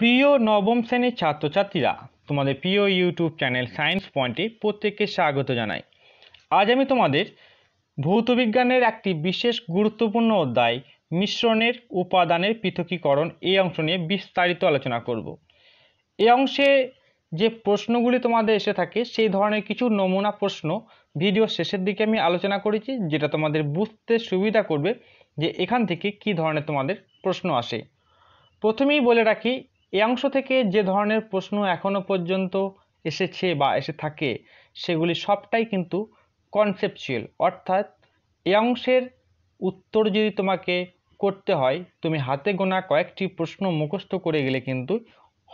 প্রিয় নবম শ্রেণীর ছাত্রছাত্রীরা তোমাদের প্রিয় ইউটিউব চ্যানেল সায়েন্স পয়েন্টে প্রত্যেককে স্বাগত জানাই আজ আমি তোমাদের ভৌতবিজ্ঞানের একটি বিশেষ গুরুত্বপূর্ণ অধ্যায় মিশ্রণের উপাদানের পৃথকীকরণ এই অংশ নিয়ে বিস্তারিত আলোচনা করব। এই অংশে যে প্রশ্নগুলি তোমাদের এসে থাকে সেই ধরনের কিছু নমুনা প্রশ্ন ভিডিও শেষের দিকে আমি আলোচনা করেছি যেটা তোমাদের বুঝতে সুবিধা করবে যে এখান থেকে কি ধরনের তোমাদের প্রশ্ন আসে প্রথমেই বলে রাখি এ অংশ থেকে যে ধরনের প্রশ্ন এখনও পর্যন্ত এসেছে বা এসে থাকে সেগুলি সবটাই কিন্তু কনসেপচুয়াল অর্থাৎ এ অংশের উত্তর যদি তোমাকে করতে হয় তুমি হাতে গোনা কয়েকটি প্রশ্ন মুখস্থ করে গেলে কিন্তু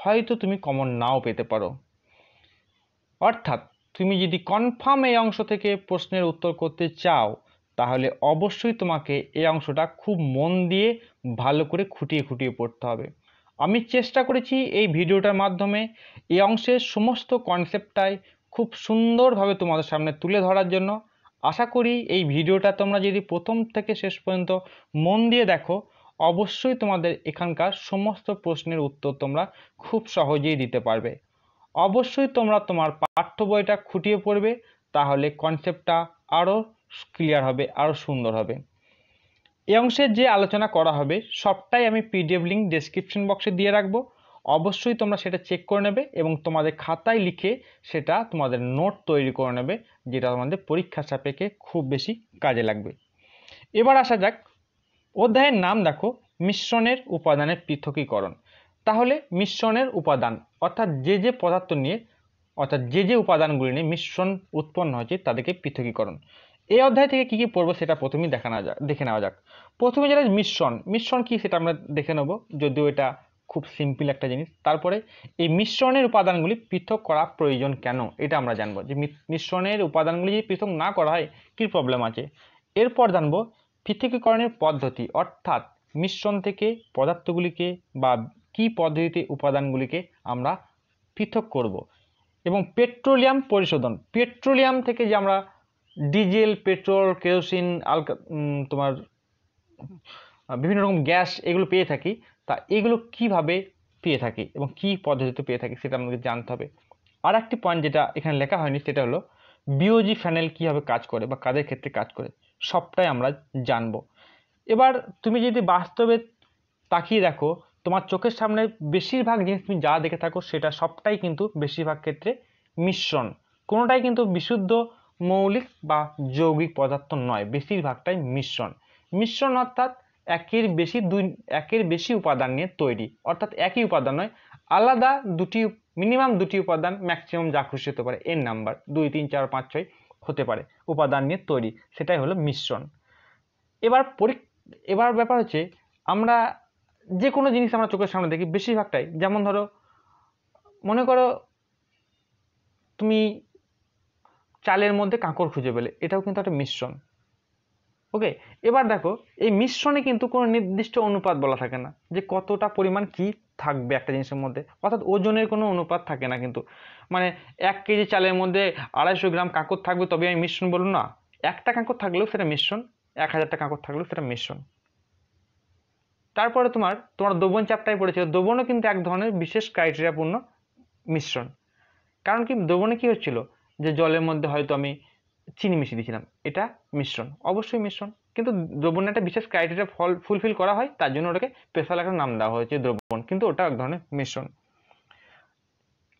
হয়তো তুমি কমন নাও পেতে পারো অর্থাৎ তুমি যদি কনফার্ম এই অংশ থেকে প্রশ্নের উত্তর করতে চাও তাহলে অবশ্যই তোমাকে এই অংশটা খুব মন দিয়ে ভালো করে খুঁটিয়ে খুঁটিয়ে পড়তে হবে আমি চেষ্টা করেছি এই ভিডিওটার মাধ্যমে এই অংশের সমস্ত কনসেপ্টটাই খুব সুন্দরভাবে তোমাদের সামনে তুলে ধরার জন্য আশা করি এই ভিডিওটা তোমরা যদি প্রথম থেকে শেষ পর্যন্ত মন দিয়ে দেখো অবশ্যই তোমাদের এখানকার সমস্ত প্রশ্নের উত্তর তোমরা খুব সহজেই দিতে পারবে অবশ্যই তোমরা তোমার পাঠ্য বইটা খুঁটিয়ে পড়বে তাহলে কনসেপ্টটা আরও ক্লিয়ার হবে আরও সুন্দর হবে এ অংশে যে আলোচনা করা হবে সবটাই আমি পিডিএফ লিঙ্ক ডেসক্রিপশন বক্সে দিয়ে রাখবো অবশ্যই তোমরা সেটা চেক করে নেবে এবং তোমাদের খাতায় লিখে সেটা তোমাদের নোট তৈরি করে নেবে যেটা তোমাদের পরীক্ষা সাপেক্ষে খুব বেশি কাজে লাগবে এবার আসা যাক অধ্যায়ের নাম দেখো মিশ্রণের উপাদানের পৃথকীকরণ তাহলে মিশ্রণের উপাদান অর্থাৎ যে যে পদার্থ নিয়ে অর্থাৎ যে যে উপাদানগুলি নিয়ে মিশ্রণ উৎপন্ন হয়েছে তাদেরকে পৃথকীকরণ এই অধ্যায় থেকে কী কী পড়বো সেটা প্রথমেই দেখানো যাক দেখে নেওয়া যাক প্রথমে যেটা মিশ্রণ মিশ্রণ কী সেটা আমরা দেখে নেব যদিও এটা খুব সিম্পল একটা জিনিস তারপরে এই মিশ্রণের উপাদানগুলি পৃথক করা প্রয়োজন কেন এটা আমরা জানবো যে মিশ্রণের উপাদানগুলি যদি পৃথক না করা হয় কী প্রবলেম আছে এরপর জানবো পৃথকীকরণের পদ্ধতি অর্থাৎ মিশ্রণ থেকে পদার্থগুলিকে বা কী পদ্ধতিতে উপাদানগুলিকে আমরা পৃথক করব এবং পেট্রোলিয়াম পরিশোধন পেট্রোলিয়াম থেকে যে আমরা ডিজেল পেট্রোল কেরোসিন আলকা তোমার বিভিন্ন রকম গ্যাস এগুলো পেয়ে থাকি তা এগুলো কিভাবে পেয়ে থাকি এবং কি পদ্ধতিতে পেয়ে থাকি সেটা আমাদের জানতে হবে আর একটি পয়েন্ট যেটা এখানে লেখা হয়নি সেটা হলো বিওজি ফ্যানেল কীভাবে কাজ করে বা কাদের ক্ষেত্রে কাজ করে সবটাই আমরা জানব এবার তুমি যদি বাস্তবে তাকিয়ে দেখো তোমার চোখের সামনে বেশিরভাগ জিনিস তুমি যা দেখে থাকো সেটা সবটাই কিন্তু বেশিরভাগ ক্ষেত্রে মিশ্রণ কোনোটাই কিন্তু বিশুদ্ধ মৌলিক বা যৌগিক পদার্থ নয় বেশিরভাগটাই মিশ্রণ মিশ্রণ অর্থাৎ একের বেশি দুই একের বেশি উপাদান নিয়ে তৈরি অর্থাৎ একই উপাদান নয় আলাদা দুটি মিনিমাম দুটি উপাদান ম্যাক্সিমাম যা খুশি হতে পারে এর নাম্বার দুই তিন চার পাঁচ ছয় হতে পারে উপাদান নিয়ে তৈরি সেটাই হলো মিশ্রণ এবার পরী এবার ব্যাপার হচ্ছে আমরা যে কোনো জিনিস আমরা চোখের সামনে দেখি বেশিরভাগটাই যেমন ধরো মনে করো তুমি চালের মধ্যে কাঁকড় খুঁজে পেলে এটাও কিন্তু একটা মিশ্রণ ওকে এবার দেখো এই মিশ্রণে কিন্তু কোনো নির্দিষ্ট অনুপাত বলা থাকে না যে কতটা পরিমাণ কি থাকবে একটা জিনিসের মধ্যে অর্থাৎ ওজনের কোনো অনুপাত থাকে না কিন্তু মানে এক কেজি চালের মধ্যে আড়াইশো গ্রাম কাঁকড় থাকবে তবে আমি মিশ্রণ বলুন না একটা কাঁকড় থাকলেও সেটা মিশ্রণ এক হাজারটা কাঁকড় থাকলেও সেটা মিশ্রণ তারপরে তোমার তোমার দ্রবণ চাপটাই পড়েছিল দ্রবণও কিন্তু এক ধরনের বিশেষ ক্রাইটেরিয়াপূর্ণ মিশ্রণ কারণ কি দ্রবণে কী হচ্ছিল যে জলের মধ্যে হয়তো আমি চিনি মিশিয়ে দিয়েছিলাম এটা মিশ্রণ অবশ্যই মিশ্রণ কিন্তু দ্রবণে একটা বিশেষ ক্রাইটেরিয়া ফল ফুলফিল করা হয় তার জন্য ওটাকে স্পেশাল একটা নাম দেওয়া হয়েছে দ্রবণ কিন্তু ওটা এক ধরনের মিশ্রণ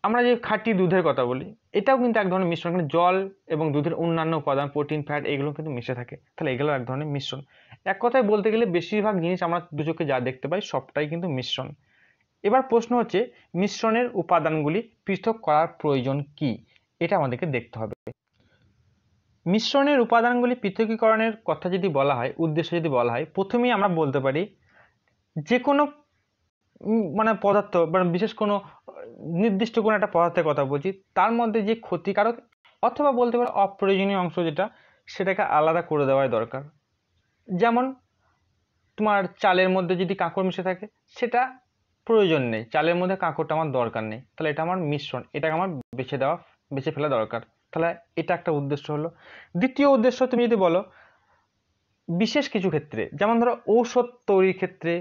আমরা যে খাঁটি দুধের কথা বলি এটাও কিন্তু এক ধরনের মিশ্রণ কিন্তু জল এবং দুধের অন্যান্য উপাদান প্রোটিন ফ্যাট এগুলো কিন্তু মিশে থাকে তাহলে এগুলো এক ধরনের মিশ্রণ এক কথায় বলতে গেলে বেশিরভাগ জিনিস আমরা দুচোখে যা দেখতে পাই সবটাই কিন্তু মিশ্রণ এবার প্রশ্ন হচ্ছে মিশ্রণের উপাদানগুলি পৃথক করার প্রয়োজন কী এটা আমাদেরকে দেখতে হবে মিশ্রণের উপাদানগুলি পৃথকীকরণের কথা যদি বলা হয় উদ্দেশ্য যদি বলা হয় প্রথমেই আমরা বলতে পারি যে কোনো মানে পদার্থ মানে বিশেষ কোনো নির্দিষ্ট কোনো একটা পদার্থের কথা বলছি তার মধ্যে যে ক্ষতিকারক অথবা বলতে পারো অপ্রয়োজনীয় অংশ যেটা সেটাকে আলাদা করে দেওয়াই দরকার যেমন তোমার চালের মধ্যে যদি কাঁকড় মিশে থাকে সেটা প্রয়োজন নেই চালের মধ্যে কাঁকড়টা আমার দরকার নেই তাহলে এটা আমার মিশ্রণ এটাকে আমার বেছে দেওয়া বেছে ফেলা দরকার তাহলে এটা একটা উদ্দেশ্য হলো দ্বিতীয় উদ্দেশ্য তুমি যদি বলো বিশেষ কিছু ক্ষেত্রে যেমন ধরো ঔষধ তৈরির ক্ষেত্রে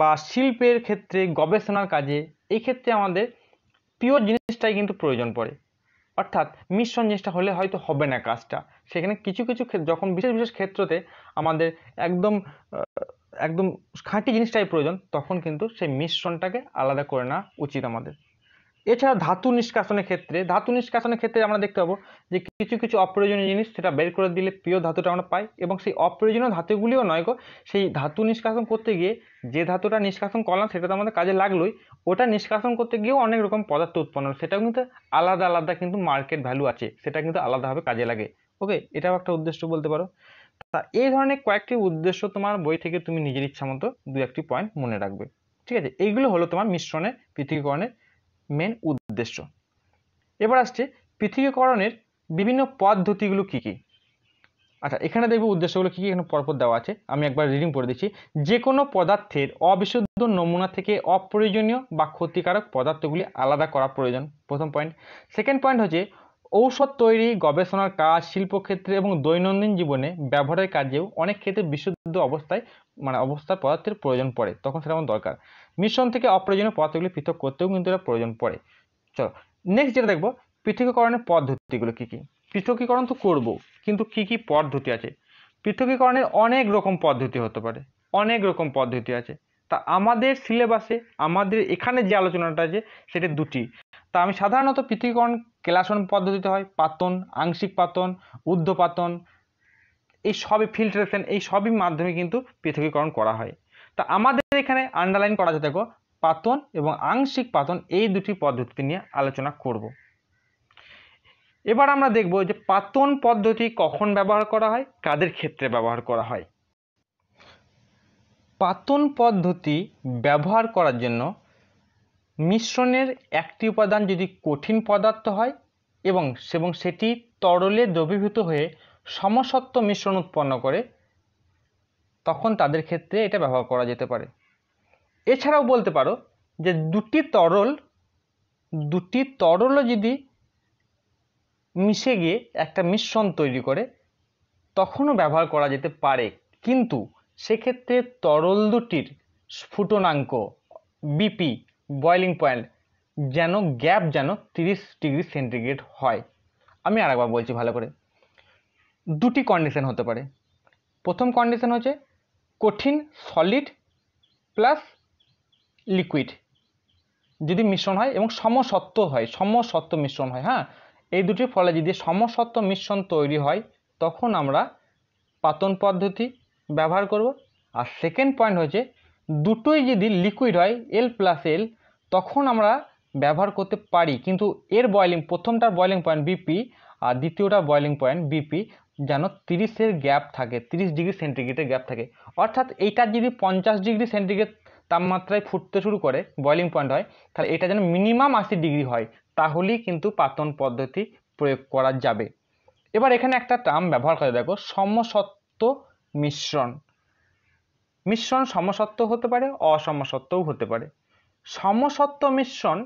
বা শিল্পের ক্ষেত্রে গবেষণার কাজে এই ক্ষেত্রে আমাদের পিওর জিনিসটাই কিন্তু প্রয়োজন পড়ে অর্থাৎ মিশ্রণ জিনিসটা হলে হয়তো হবে না কাজটা সেখানে কিছু কিছু যখন বিশেষ বিশেষ ক্ষেত্রতে আমাদের একদম একদম খাঁটি জিনিসটাই প্রয়োজন তখন কিন্তু সেই মিশ্রণটাকে আলাদা করে নেওয়া উচিত আমাদের এছাড়া ধাতু নিষ্কাশনের ক্ষেত্রে ধাতু নিষ্কাশনের ক্ষেত্রে আমরা দেখতে পাবো যে কিছু কিছু অপ্রয়োজনীয় জিনিস সেটা বের করে দিলে প্রিয় ধাতুটা আমরা পাই এবং সেই অপ্রয়োজনীয় ধাতুগুলিও নয় গো সেই ধাতু নিষ্কাশন করতে গিয়ে যে ধাতুটা নিষ্কাশন করলাম সেটা তো আমাদের কাজে লাগলোই ওটা নিষ্কাশন করতে গিয়েও অনেক রকম পদার্থ উৎপন্ন সেটাও কিন্তু আলাদা আলাদা কিন্তু মার্কেট ভ্যালু আছে সেটা কিন্তু আলাদাভাবে কাজে লাগে ওকে এটাও একটা উদ্দেশ্য বলতে পারো তা এই ধরনের কয়েকটি উদ্দেশ্য তোমার বই থেকে তুমি নিজের ইচ্ছা মতো দু একটি পয়েন্ট মনে রাখবে ঠিক আছে এইগুলো হলো তোমার মিশ্রণে পৃথকীকরণের মেন উদ্দেশ্য এবার আসছে পৃথিবীকরণের বিভিন্ন পদ্ধতিগুলো কী কী আচ্ছা এখানে দেখবো উদ্দেশ্যগুলো কী কী এখানে পরপর দেওয়া আছে আমি একবার রিডিং পড়ে দিচ্ছি যে কোনো পদার্থের অবিশুদ্ধ নমুনা থেকে অপ্রয়োজনীয় বা ক্ষতিকারক পদার্থগুলি আলাদা করা প্রয়োজন প্রথম পয়েন্ট সেকেন্ড পয়েন্ট হচ্ছে ঔষধ তৈরি গবেষণার কাজ শিল্পক্ষেত্রে এবং দৈনন্দিন জীবনে ব্যবহারের কাজেও অনেক ক্ষেত্রে বিশুদ্ধ অবস্থায় মানে অবস্থার পদার্থের প্রয়োজন পড়ে তখন সেটা আমার দরকার মিশ্রণ থেকে অপ্রয়োজনীয় পদার্থগুলি পৃথক করতেও কিন্তু এটা প্রয়োজন পড়ে চলো নেক্সট যেটা দেখবো পৃথকীকরণের পদ্ধতিগুলো কী কী পৃথকীকরণ তো করব কিন্তু কি কি পদ্ধতি আছে পৃথকীকরণের অনেক রকম পদ্ধতি হতে পারে অনেক রকম পদ্ধতি আছে তা আমাদের সিলেবাসে আমাদের এখানে যে আলোচনাটা আছে সেটা দুটি তা আমি সাধারণত পৃথকীকরণ কেলাসন পদ্ধতিতে হয় পাতন আংশিক পাতন ঊর্ধ্বপাতন এই সবই ফিল্ট্রেশন এই সবই মাধ্যমে কিন্তু পৃথকীকরণ করা হয় তা আমাদের এখানে আন্ডারলাইন করা যেতে পাতন এবং আংশিক পাতন এই দুটি পদ্ধতি নিয়ে আলোচনা করব এবার আমরা দেখব যে পাতন পদ্ধতি কখন ব্যবহার করা হয় কাদের ক্ষেত্রে ব্যবহার করা হয় পাতন পদ্ধতি ব্যবহার করার জন্য মিশ্রণের একটি উপাদান যদি কঠিন পদার্থ হয় এবং এবং সেটি তরলে দ্রবীভূত হয়ে সমসত্ব মিশ্রণ উৎপন্ন করে তখন তাদের ক্ষেত্রে এটা ব্যবহার করা যেতে পারে এছাড়াও বলতে পারো যে দুটি তরল দুটি তরলও যদি মিশে গিয়ে একটা মিশ্রণ তৈরি করে তখনও ব্যবহার করা যেতে পারে কিন্তু সেক্ষেত্রে তরল দুটির স্ফুটনাঙ্ক বিপি বয়লিং পয়েন্ট যেন গ্যাপ যেন তিরিশ ডিগ্রি সেন্টিগ্রেড হয় আমি আরেকবার বলছি ভালো করে দুটি কন্ডিশন হতে পারে প্রথম কন্ডিশন হচ্ছে কঠিন সলিড প্লাস লিকুইড যদি মিশ্রণ হয় এবং সমসত্ব হয় সমসত্ব মিশ্রণ হয় হ্যাঁ এই দুটির ফলে যদি সমসত্ব মিশ্রণ তৈরি হয় তখন আমরা পাতন পদ্ধতি ব্যবহার করব আর সেকেন্ড পয়েন্ট হচ্ছে দুটোই যদি লিকুইড হয় এল প্লাস এল তখন আমরা ব্যবহার করতে পারি কিন্তু এর বয়লিং প্রথমটার বয়লিং পয়েন্ট বিপি আর দ্বিতীয়টার বয়লিং পয়েন্ট বিপি যেন তিরিশের গ্যাপ থাকে তিরিশ ডিগ্রি সেন্টিগ্রেডের গ্যাপ থাকে অর্থাৎ এইটা যদি পঞ্চাশ ডিগ্রি সেন্টিগ্রেড তাপমাত্রায় ফুটতে শুরু করে বয়লিং পয়েন্ট হয় তাহলে এটা যেন মিনিমাম আশি ডিগ্রি হয় তাহলেই কিন্তু পাতন পদ্ধতি প্রয়োগ করা যাবে এবার এখানে একটা টার্ম ব্যবহার করে দেখো সমসত্ব মিশ্রণ মিশ্রণ সমসত্ব হতে পারে অসমসত্ত্বও হতে পারে সমসত্ব মিশ্রণ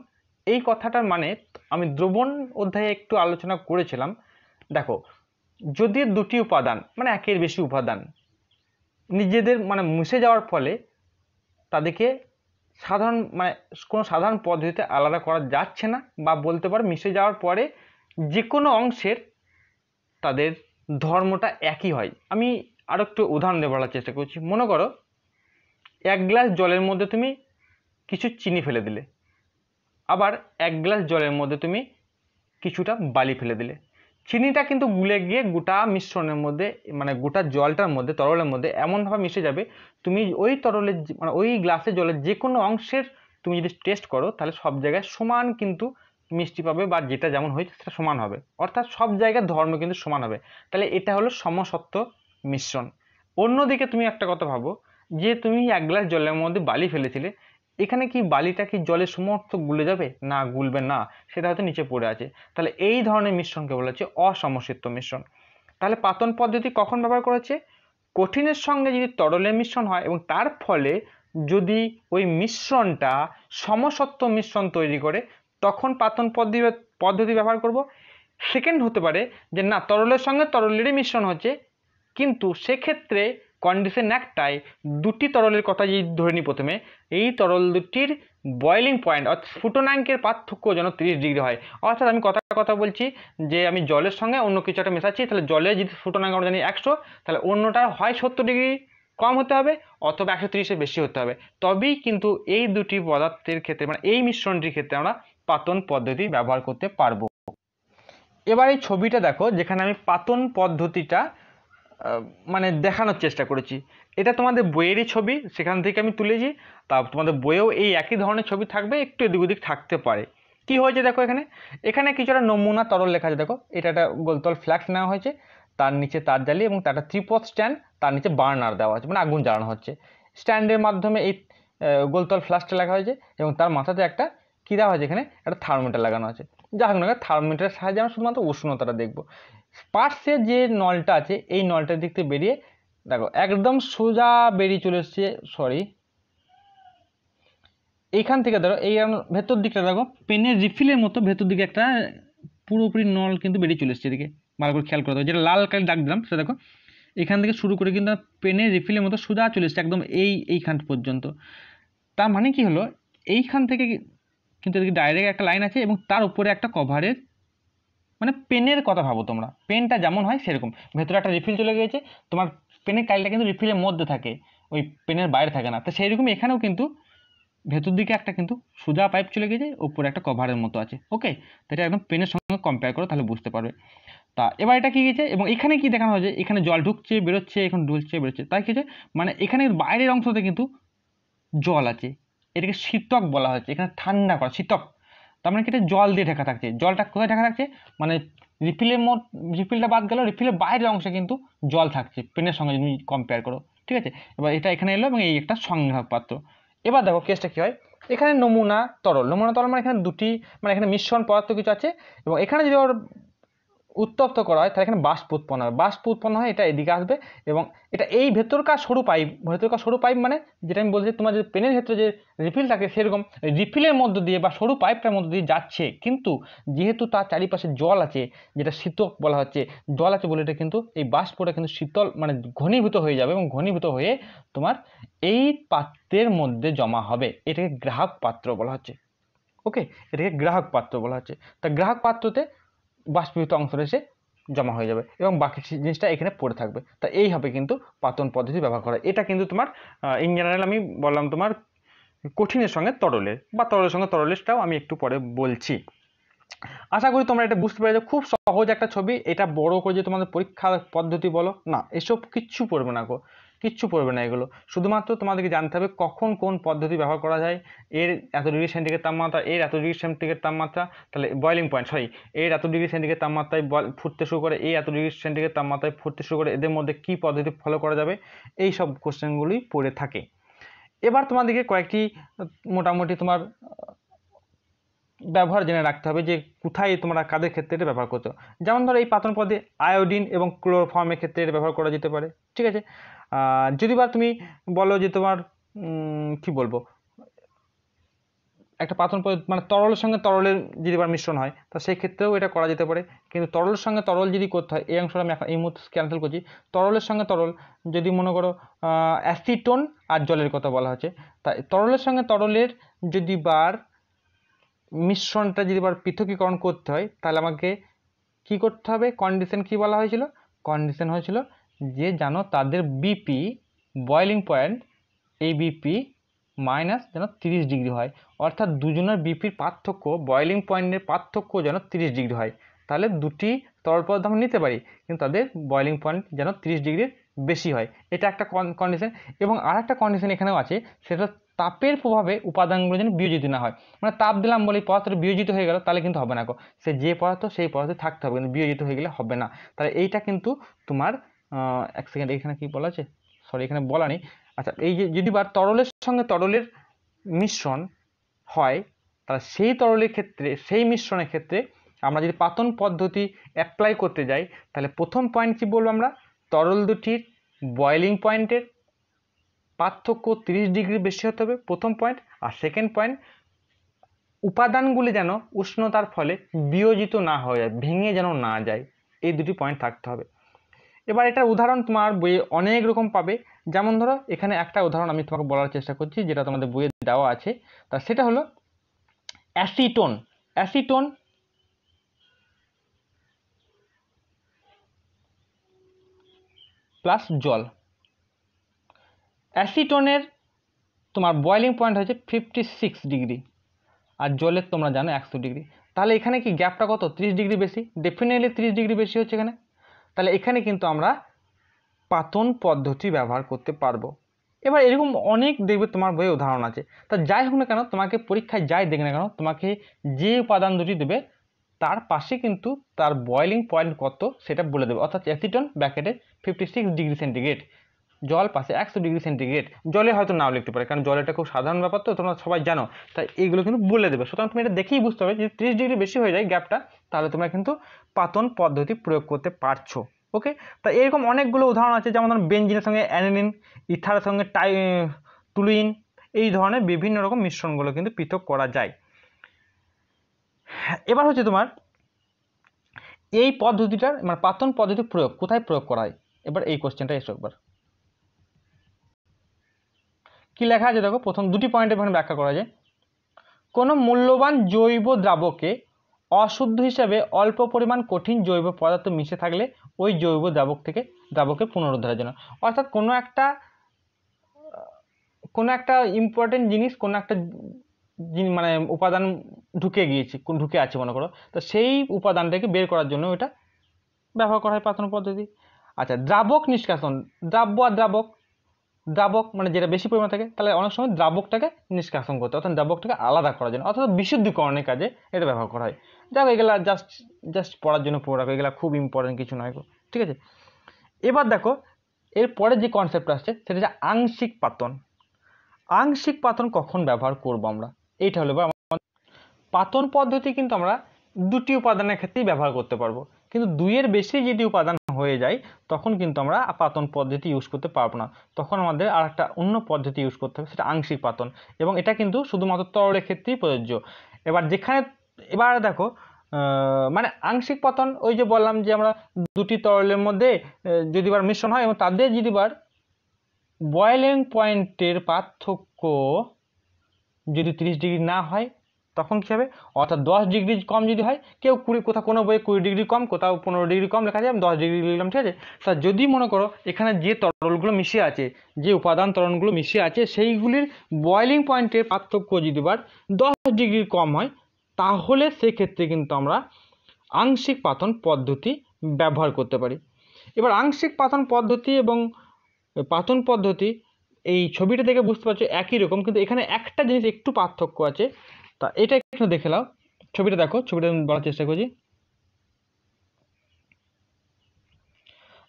এই কথাটার মানে আমি দ্রবণ অধ্যায়ে একটু আলোচনা করেছিলাম দেখো যদি দুটি উপাদান মানে একের বেশি উপাদান নিজেদের মানে মিশে যাওয়ার ফলে তাদেরকে সাধারণ মানে কোনো সাধারণ পদ্ধতিতে আলাদা করা যাচ্ছে না বা বলতে পারো মিশে যাওয়ার পরে যে কোনো অংশের তাদের ধর্মটা একই হয় আমি আরও একটু উদাহরণ দিয়ে বলার চেষ্টা করছি মনে করো এক গ্লাস জলের মধ্যে তুমি কিছু চিনি ফেলে দিলে আবার এক গ্লাস জলের মধ্যে তুমি কিছুটা বালি ফেলে দিলে চিনিটা কিন্তু গুলে গিয়ে গোটা মিশ্রণের মধ্যে মানে গোটা জলটার মধ্যে তরলের মধ্যে এমনভাবে মিশে যাবে তুমি ওই তরলের মানে ওই গ্লাসে জলের যে কোনো অংশের তুমি যদি টেস্ট করো তাহলে সব জায়গায় সমান কিন্তু মিষ্টি পাবে বা যেটা যেমন হয়েছে সেটা সমান হবে অর্থাৎ সব জায়গায় ধর্ম কিন্তু সমান হবে তাহলে এটা হলো সমসত্ব মিশ্রণ অন্যদিকে তুমি একটা কথা ভাবো যে তুমি এক গ্লাস জলের মধ্যে বালি ফেলেছিলে এখানে কি বালিটা কি জলে সমস্ত গুলে যাবে না গুলবে না সেটা হয়তো নিচে পড়ে আছে তাহলে এই ধরনের মিশ্রণকে বলা হচ্ছে অসমসিদ্ধ মিশ্রণ তাহলে পাতন পদ্ধতি কখন ব্যবহার করেছে কঠিনের সঙ্গে যদি তরলের মিশ্রণ হয় এবং তার ফলে যদি ওই মিশ্রণটা সমসত্ব মিশ্রণ তৈরি করে তখন পাতন পদ্ধতি পদ্ধতি ব্যবহার করব সেকেন্ড হতে পারে যে না তরলের সঙ্গে তরলেরই মিশ্রণ হচ্ছে কিন্তু সেক্ষেত্রে কন্ডিশন একটাই দুটি তরলের কথা যদি ধরে নিই প্রথমে এই তরল দুটির বয়েলিং পয়েন্ট অর্থাৎ স্ফুটনাঙ্কের পার্থক্য যেন তিরিশ ডিগ্রি হয় অর্থাৎ আমি কথা কথা বলছি যে আমি জলের সঙ্গে অন্য কিছু একটা মেশাচ্ছি তাহলে জলে যদি স্ফুটনাঙ্ক আমরা জানি একশো তাহলে অন্যটা হয় সত্তর ডিগ্রি কম হতে হবে অথবা একশো তিরিশের বেশি হতে হবে তবেই কিন্তু এই দুটি পদার্থের ক্ষেত্রে মানে এই মিশ্রণটির ক্ষেত্রে আমরা পাতন পদ্ধতি ব্যবহার করতে পারবো এবার এই ছবিটা দেখো যেখানে আমি পাতন পদ্ধতিটা মানে দেখানোর চেষ্টা করেছি এটা তোমাদের বইয়েরই ছবি সেখান থেকে আমি তুলেছি তা তোমাদের বইয়েও এই একই ধরনের ছবি থাকবে একটু এদিক ওদিক থাকতে পারে কি হয়েছে দেখো এখানে এখানে কিছুটা নমুনা তরল লেখা আছে দেখো এটা একটা গোলতল ফ্ল্যাক্স নেওয়া হয়েছে তার নিচে তার জ্বালিয়ে এবং তার ত্রিপথ স্ট্যান্ড তার নিচে বার্নার দেওয়া আছে মানে আগুন জ্বালানো হচ্ছে স্ট্যান্ডের মাধ্যমে এই গোলতল ফ্ল্যাক্সটা লেখা হয়েছে এবং তার মাথাতে একটা কী দেওয়া হয়েছে এখানে একটা থার্মোমিটার লাগানো আছে যা হোক না থার্মোমিটারের সাহায্যে আমরা শুধুমাত্র উষ্ণতাটা দেখবো পার্শ্বে যে নলটা আছে এই নলটার দিক থেকে বেরিয়ে দেখো একদম সোজা বেরিয়ে চলে এসছে সরি এইখান থেকে ধরো এই ভেতর দিকটা দেখো পেনের রিফিলের মতো ভেতর দিকে একটা পুরোপুরি নল কিন্তু বেরিয়ে চলে এসছে এদিকে ভালো করে খেয়াল করে হবে যেটা লাল কালি ডাক দিলাম সেটা দেখো এখান থেকে শুরু করে কিন্তু পেনের রিফিলের মতো সোজা চলে এসছে একদম এই এইখান পর্যন্ত তার মানে কি হলো এইখান থেকে কিন্তু এদিকে ডাইরেক্ট একটা লাইন আছে এবং তার উপরে একটা কভারের মানে পেনের কথা ভাবো তোমরা পেনটা যেমন হয় সেরকম ভেতরে একটা রিফিল চলে গিয়েছে তোমার পেনের কাইলটা কিন্তু রিফিলের মধ্যে থাকে ওই পেনের বাইরে থাকে না তো সেই রকম এখানেও কিন্তু ভেতর দিকে একটা কিন্তু সোজা পাইপ চলে গিয়েছে উপরে একটা কভারের মতো আছে ওকে তো এটা একদম পেনের সঙ্গে কম্পেয়ার করো তাহলে বুঝতে পারবে তা এবার এটা কী গেছে এবং এখানে কি দেখানো হয়েছে এখানে জল ঢুকছে বেরোচ্ছে এখন ঢুকছে বেরোচ্ছে তাই কী মানে এখানে বাইরের অংশতে কিন্তু জল আছে এটাকে শীতক বলা হয়েছে এখানে ঠান্ডা করা শীতক তার মানে কি এটা জল দিয়ে ঢাকা থাকছে জলটা কোথায় ঢাকা থাকছে মানে রিফিলের মোট রিফিলটা বাদ গেল রিফিলের বাইরের অংশে কিন্তু জল থাকছে পেনের সঙ্গে তুমি কম্পেয়ার করো ঠিক আছে এবার এটা এখানে এলো এবং এই একটা সংগ্রাহক পাত্র এবার দেখো কেসটা কী হয় এখানে নমুনা তরল নমুনা তরল মানে এখানে দুটি মানে এখানে মিশ্রণ পদার্থ কিছু আছে এবং এখানে যদি ওর উত্তপ্ত করা হয় তাহলে এখানে বাষ্প উৎপন্ন হয় বাষ্প উৎপন্ন হয় এটা এদিকে আসবে এবং এটা এই ভেতরকার সরু পাইপ ভেতরকার সরু পাইপ মানে যেটা আমি বলছি তোমার যে পেনের ক্ষেত্রে যে রিফিল থাকে সেরকম রিফিলের মধ্য দিয়ে বা সরু পাইপটার মধ্য দিয়ে যাচ্ছে কিন্তু যেহেতু তার চারিপাশে জল আছে যেটা শীতক বলা হচ্ছে জল আছে বলে এটা কিন্তু এই বাষ্পটা কিন্তু শীতল মানে ঘনীভূত হয়ে যাবে এবং ঘনীভূত হয়ে তোমার এই পাত্রের মধ্যে জমা হবে এটাকে গ্রাহক পাত্র বলা হচ্ছে ওকে এটাকে গ্রাহক পাত্র বলা হচ্ছে তা গ্রাহক পাত্রতে বাষ্পীভূত অংশটা এসে জমা হয়ে যাবে এবং বাকি জিনিসটা এখানে পড়ে থাকবে তা এইভাবে কিন্তু পাতন পদ্ধতি ব্যবহার করা এটা কিন্তু তোমার ইন জেনারেল আমি বললাম তোমার কঠিনের সঙ্গে তরলের বা তরলের সঙ্গে তরলেরটাও আমি একটু পরে বলছি আশা করি তোমরা এটা বুঝতে পেরেছো খুব সহজ একটা ছবি এটা বড় করে যে তোমাদের পরীক্ষার পদ্ধতি বলো না এসব কিচ্ছু পড়বে না গো কিচ্ছু পড়বে না এগুলো শুধুমাত্র তোমাদেরকে জানতে হবে কখন কোন পদ্ধতি ব্যবহার করা যায় এর এত ডিগ্রি সেন্টিগ্রেড তাপমাত্রা এর এত ডিগ্রি সেন্টিগ্রেড তাপমাত্রা তাহলে বয়লিং পয়েন্ট সরি এর এত ডিগ্রি সেন্টিগ্রেড তাপমাত্রায় ফুটতে শুরু করে এই এত ডিগ্রি সেন্টিগ্রেড তাপমাত্রায় ফুটতে শুরু করে এদের মধ্যে কী পদ্ধতি ফলো করা যাবে এই সব কোশ্চেনগুলি পড়ে থাকে এবার তোমাদেরকে কয়েকটি মোটামুটি তোমার ব্যবহার জেনে রাখতে হবে যে কোথায় তোমরা কাদের ক্ষেত্রে এটা ব্যবহার করছো যেমন ধরো এই পাতন পদে আয়োডিন এবং ক্লোরফর্মের ক্ষেত্রে এটা ব্যবহার করা যেতে পারে ঠিক আছে যদি বা তুমি বলো যে তোমার কি বলবো একটা পাথর মানে তরলের সঙ্গে তরলের যদি বা মিশ্রণ হয় তো সেই ক্ষেত্রেও এটা করা যেতে পারে কিন্তু তরলের সঙ্গে তরল যদি করতে হয় এই অংশটা আমি এখন এই মুহূর্তে ক্যান্সেল করছি তরলের সঙ্গে তরল যদি মনে করো অ্যাসিটোন আর জলের কথা বলা হচ্ছে তাই তরলের সঙ্গে তরলের যদি বার মিশ্রণটা যদি বার পৃথকীকরণ করতে হয় তাহলে আমাকে কি করতে হবে কন্ডিশন কি বলা হয়েছিল কন্ডিশন হয়েছিল যে জানো তাদের বিপি বয়েলিং পয়েন্ট এই বিপি মাইনাস যেন তিরিশ ডিগ্রি হয় অর্থাৎ দুজনের বিপির পার্থক্য বয়েলিং পয়েন্টের পার্থক্য যেন তিরিশ ডিগ্রি হয় তাহলে দুটি তরল পদার্থ আমরা নিতে পারি কিন্তু তাদের বয়েলিং পয়েন্ট যেন তিরিশ ডিগ্রির বেশি হয় এটা একটা কন্ডিশন এবং আর একটা কন্ডিশন এখানেও আছে সেটা তাপের প্রভাবে উপাদানগুলো যেন বিয়োজিত না হয় মানে তাপ দিলাম বলে পদার্থটা বিয়োজিত হয়ে গেল তাহলে কিন্তু হবে না কো সে যে পদার্থ সেই পদার্থে থাকতে হবে কিন্তু বিয়োজিত হয়ে গেলে হবে না তাহলে এইটা কিন্তু তোমার এক সেকেন্ড এখানে কি বলা আছে সরি এখানে বলা নেই আচ্ছা এই যে যদি বা তরলের সঙ্গে তরলের মিশ্রণ হয় তাহলে সেই তরলের ক্ষেত্রে সেই মিশ্রণের ক্ষেত্রে আমরা যদি পাতন পদ্ধতি অ্যাপ্লাই করতে যাই তাহলে প্রথম পয়েন্ট কী বলবো আমরা তরল দুটির বয়েলিং পয়েন্টের পার্থক্য 30 ডিগ্রি বেশি হতে হবে প্রথম পয়েন্ট আর সেকেন্ড পয়েন্ট উপাদানগুলি যেন উষ্ণতার ফলে বিয়োজিত না হয়ে যায় ভেঙে যেন না যায় এই দুটি পয়েন্ট থাকতে হবে এবার এটার উদাহরণ তোমার বইয়ে অনেক রকম পাবে যেমন ধরো এখানে একটা উদাহরণ আমি তোমাকে বলার চেষ্টা করছি যেটা তোমাদের বইয়ে দেওয়া আছে তা সেটা হলো অ্যাসিটোন অ্যাসিটোন প্লাস জল অ্যাসিটোনের তোমার বয়লিং পয়েন্ট হয়েছে ফিফটি সিক্স ডিগ্রি আর জলের তোমরা জানো একশো ডিগ্রি তাহলে এখানে কি গ্যাপটা কত ত্রিশ ডিগ্রি বেশি ডেফিনেটলি ত্রিশ ডিগ্রি বেশি হচ্ছে এখানে তাহলে এখানে কিন্তু আমরা পাতন পদ্ধতি ব্যবহার করতে পারবো এবার এরকম অনেক দেখবে তোমার বইয়ে উদাহরণ আছে তা যাই হোক না কেন তোমাকে পরীক্ষায় যাই দেখে না কেন তোমাকে যে উপাদান দুটি দেবে তার পাশে কিন্তু তার বয়লিং পয়েন্ট কত সেটা বলে দেবে অর্থাৎ অ্যাসিটন ব্যাকেটে ফিফটি সিক্স ডিগ্রি সেন্টিগ্রেড জল পাশে একশো ডিগ্রি সেন্টিগ্রেড জলে হয়তো নাও লিখতে পারে কারণ জলেটা খুব সাধারণ ব্যাপার তো তোমরা সবাই জানো তাই এইগুলো কিন্তু বলে দেবে সুতরাং তুমি এটা দেখেই বুঝতে হবে যে ত্রিশ ডিগ্রি বেশি হয়ে যায় গ্যাপটা তাহলে তোমরা কিন্তু পাতন পদ্ধতি প্রয়োগ করতে পারছো ওকে তা এরকম অনেকগুলো উদাহরণ আছে যেমন ধরুন বেঞ্জিনের সঙ্গে অ্যানিলিন ইথারের সঙ্গে টাই টুলুইন এই ধরনের বিভিন্ন রকম মিশ্রণগুলো কিন্তু পৃথক করা যায় এবার হচ্ছে তোমার এই পদ্ধতিটার মানে পাতন পদ্ধতি প্রয়োগ কোথায় প্রয়োগ করা হয় এবার এই কোশ্চেনটা এসো একবার কি লেখা আছে দেখো প্রথম দুটি পয়েন্টে এখানে ব্যাখ্যা করা যায় কোনো মূল্যবান জৈব দ্রাবকে অশুদ্ধ হিসাবে অল্প পরিমাণ কঠিন জৈব পদার্থ মিশে থাকলে ওই জৈব দ্রাবক থেকে দ্রাবকে পুনরুদ্ধারের জন্য অর্থাৎ কোনো একটা কোনো একটা ইম্পর্টেন্ট জিনিস কোনো একটা মানে উপাদান ঢুকে গিয়েছে ঢুকে আছে মনে করো তো সেই উপাদানটাকে বের করার জন্য এটা ব্যবহার করা হয় প্রাথমিক পদ্ধতি আচ্ছা দ্রাবক নিষ্কাশন দ্রাব্য আর দ্রাবক দ্রাবক মানে যেটা বেশি পরিমাণ থাকে তাহলে অনেক সময় দ্রাবকটাকে নিষ্কাশন করতে অর্থাৎ দ্রাবকটাকে আলাদা করার জন্য অর্থাৎ বিশুদ্ধকরণের কাজে এটা ব্যবহার করা হয় যাক এগুলা জাস্ট জাস্ট পড়ার জন্য পড়ে রাখো এগুলো খুব ইম্পর্টেন্ট কিছু নয় ঠিক আছে এবার দেখো এর পরে যে কনসেপ্ট আসছে সেটা হচ্ছে আংশিক পাতন আংশিক পাতন কখন ব্যবহার করব আমরা এইটা হলো পাতন পদ্ধতি কিন্তু আমরা দুটি উপাদানের ক্ষেত্রেই ব্যবহার করতে পারবো কিন্তু দুইয়ের বেশি যেটি উপাদান হয়ে যায় তখন কিন্তু আমরা পাতন পদ্ধতি ইউজ করতে পারবো না তখন আমাদের আর একটা অন্য পদ্ধতি ইউজ করতে হবে সেটা আংশিক পাতন এবং এটা কিন্তু শুধুমাত্র তরলের ক্ষেত্রেই প্রযোজ্য এবার যেখানে এবার দেখো মানে আংশিক পতন ওই যে বললাম যে আমরা দুটি তরলের মধ্যে যদি বার মিশ্রণ হয় এবং তাদের যদি বার বয়েলিং পয়েন্টের পার্থক্য যদি 30 ডিগ্রি না হয় তখন কী হবে অর্থাৎ দশ ডিগ্রি কম যদি হয় কেউ কুড়ি কোথাও কোনো বইয়ে কুড়ি ডিগ্রি কম কোথাও পনেরো ডিগ্রি কম লেখা যায় আমি দশ ডিগ্রি লিখলাম ঠিক আছে স্যার যদি মনে করো এখানে যে তরলগুলো মিশে আছে যে উপাদান তরলগুলো মিশে আছে সেইগুলির বয়লিং পয়েন্টের পার্থক্য যদি বার দশ ডিগ্রি কম হয় তাহলে সেক্ষেত্রে কিন্তু আমরা আংশিক পাতন পদ্ধতি ব্যবহার করতে পারি এবার আংশিক পাতন পদ্ধতি এবং পাতন পদ্ধতি এই ছবিটা দেখে বুঝতে পারছো একই রকম কিন্তু এখানে একটা জিনিস একটু পার্থক্য আছে তা এটা একটু দেখে নাও ছবিটা দেখো ছবিটা আমি বলার চেষ্টা করছি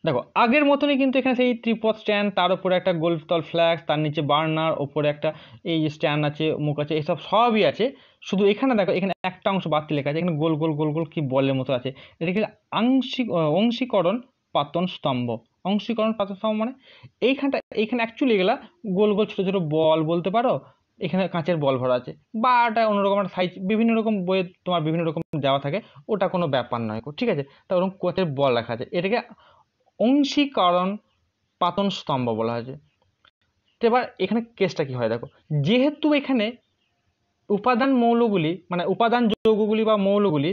দেখো আগের মতনই কিন্তু এখানে সেই ত্রিপথ স্ট্যান্ড তার উপরে একটা গোল তল ফ্ল্যাক্স তার নিচে বার্নার ওপরে একটা এই যে স্ট্যান্ড আছে মুখ আছে এসব সবই আছে শুধু এখানে দেখো এখানে একটা অংশ বাড়তি লেখা আছে এখানে গোল গোল গোল গোল কি বলের মতো আছে এটা কিন্তু আংশিক অংশীকরণ পাতন স্তম্ভ অংশীকরণ পাতন স্তম্ভ মানে এইখানটা এইখানে অ্যাকচুয়ালি এগুলা গোল গোল ছোটো ছোটো বল বলতে পারো এখানে কাঁচের বল ভরা আছে বা এটা অন্যরকম একটা সাইজ বিভিন্ন রকম বইয়ে তোমার বিভিন্ন রকম দেওয়া থাকে ওটা কোনো ব্যাপার নয় ঠিক আছে তা ওরকম কোচের বল রাখা আছে এটাকে অংশীকরণ পাতন স্তম্ভ বলা হয়েছে তো এবার এখানে কেসটা কী হয় দেখো যেহেতু এখানে উপাদান মৌলগুলি মানে উপাদান যৌগগুলি বা মৌলগুলি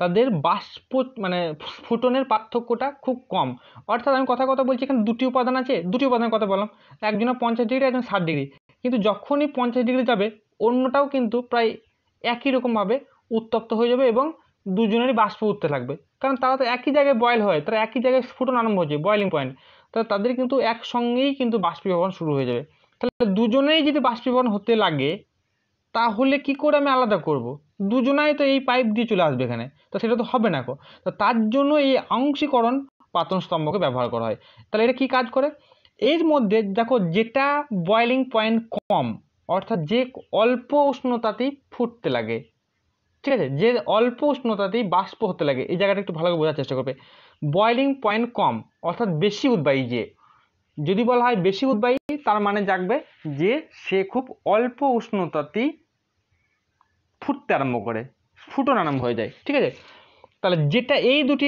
তাদের বাষ্প মানে ফুটনের পার্থক্যটা খুব কম অর্থাৎ আমি কথা কথা বলছি এখানে দুটি উপাদান আছে দুটি উপাদানের কথা বললাম একজনের পঞ্চাশ ডিগ্রি একজন ষাট ডিগ্রি কিন্তু যখনই পঞ্চাশ ডিগ্রি যাবে অন্যটাও কিন্তু প্রায় একই রকমভাবে উত্তপ্ত হয়ে যাবে এবং দুজনেরই বাষ্প উঠতে লাগবে কারণ তারা তো একই জায়গায় বয়েল হয় তারা একই জায়গায় ফুটন আরম্ভ হয়েছে বয়েলিং পয়েন্ট তাহলে তাদের কিন্তু একসঙ্গেই কিন্তু বাষ্পীভবন শুরু হয়ে যাবে তাহলে দুজনেই যদি বাষ্পীভবন হতে লাগে তাহলে কি করে আমি আলাদা করব। দুজনাই তো এই পাইপ দিয়ে চলে আসবে এখানে তো সেটা তো হবে না কো তো তার জন্য এই অংশীকরণ পাতন স্তম্ভকে ব্যবহার করা হয় তাহলে এটা কি কাজ করে এর মধ্যে দেখো যেটা বয়েলিং পয়েন্ট কম অর্থাৎ যে অল্প উষ্ণতাতেই ফুটতে লাগে ঠিক আছে যে অল্প উষ্ণতাতেই বাষ্প হতে লাগে এই জায়গাটা একটু ভালো করে বোঝার চেষ্টা করবে বয়েলিং পয়েন্ট কম অর্থাৎ বেশি উদ্বায়ী যে যদি বলা হয় বেশি উদ্বায়ী তার মানে জাগবে যে সে খুব অল্প উষ্ণতাতেই ফুটতে আরম্ভ করে ফুটন আরম্ভ হয়ে যায় ঠিক আছে তাহলে যেটা এই দুটি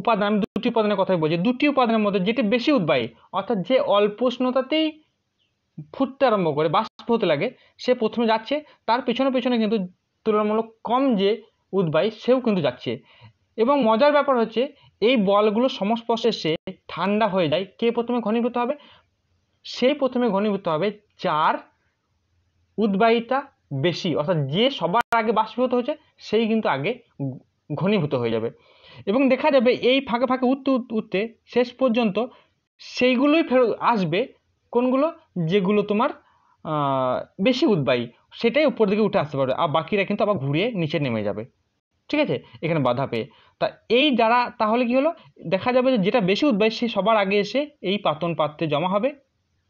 উপাদান দুটি উপাদানের কথাই বলছি দুটি উপাদানের মধ্যে যেটি বেশি উদ্বায়ী অর্থাৎ যে অল্প উষ্ণতাতেই ফুটতে আরম্ভ করে বাষ্প হতে লাগে সে প্রথমে যাচ্ছে তার পেছনে পেছনে কিন্তু তুলনামূলক কম যে উদ্বায়ী সেও কিন্তু যাচ্ছে এবং মজার ব্যাপার হচ্ছে এই বলগুলো সংস্পর্শে সে ঠান্ডা হয়ে যায় কে প্রথমে ঘনীভূত হবে সেই প্রথমে ঘনীভূত হবে যার উদ্বায়িতা বেশি অর্থাৎ যে সবার আগে বাষ্পীভূত হচ্ছে সেই কিন্তু আগে ঘনীভূত হয়ে যাবে এবং দেখা যাবে এই ফাঁকে ফাঁকে উঠতে উঠতে শেষ পর্যন্ত সেইগুলোই ফেরত আসবে কোনগুলো যেগুলো তোমার বেশি উদ্বায়ী সেটাই উপর দিকে উঠে আসতে পারবে আর বাকিরা কিন্তু আবার ঘুরিয়ে নিচে নেমে যাবে ঠিক আছে এখানে বাধা পেয়ে তা এই যারা তাহলে কি হলো দেখা যাবে যে যেটা বেশি উদ্বায়ী সে সবার আগে এসে এই পাতন পাত্রে জমা হবে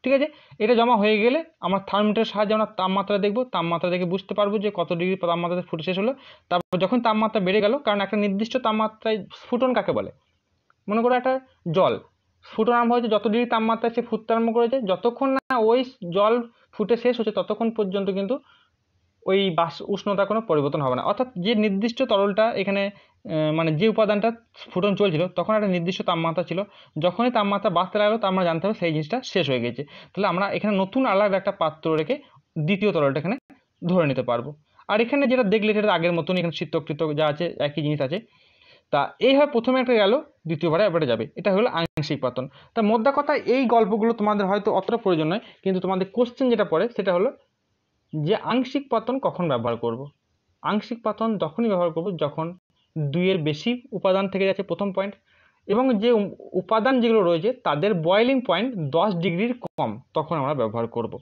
ঠিক আছে এটা জমা হয়ে গেলে আমরা থার্মোমিটারের সাহায্যে আমরা তাপমাত্রা দেখব তাপমাত্রা দেখে বুঝতে পারবো যে কত ডিগ্রি তাপমাত্রাতে ফুটে শেষ হলো তারপর যখন তাপমাত্রা বেড়ে গেল কারণ একটা নির্দিষ্ট তাপমাত্রায় ফুটন কাকে বলে মনে করো একটা জল ফুটন আরম্ভ হয়েছে যত ডিগ্রি তাপমাত্রায় সে ফুটতে আরম্ভ করেছে যতক্ষণ না ওই জল ফুটে শেষ হচ্ছে ততক্ষণ পর্যন্ত কিন্তু ওই বাস উষ্ণতা কোনো পরিবর্তন হবে না অর্থাৎ যে নির্দিষ্ট তরলটা এখানে মানে যে উপাদানটা ফুটন চলছিল তখন একটা নির্দিষ্ট তাপমাত্রা ছিল যখনই তাপমাত্রা বাড়তে লাগলো তা আমরা জানতে হবে সেই জিনিসটা শেষ হয়ে গেছে তাহলে আমরা এখানে নতুন আলাদা একটা পাত্র রেখে দ্বিতীয় তরলটা এখানে ধরে নিতে পারবো আর এখানে যেটা দেখলে সেটা আগের মতন এখানে শীতকৃত যা আছে একই জিনিস আছে তা এইভাবে প্রথমে একটা গেল দ্বিতীয়বারে এবারে যাবে এটা হলো আংশিক পাতন তা মোদ্দা কথা এই গল্পগুলো তোমাদের হয়তো অতটা প্রয়োজন নয় কিন্তু তোমাদের কোশ্চেন যেটা পড়ে সেটা হলো যে আংশিক পাতন কখন ব্যবহার করব। আংশিক পাতন তখনই ব্যবহার করব যখন দুইয়ের বেশি উপাদান থেকে যাচ্ছে প্রথম পয়েন্ট এবং যে উপাদান যেগুলো রয়েছে তাদের বয়েলিং পয়েন্ট দশ ডিগ্রির কম তখন আমরা ব্যবহার করব।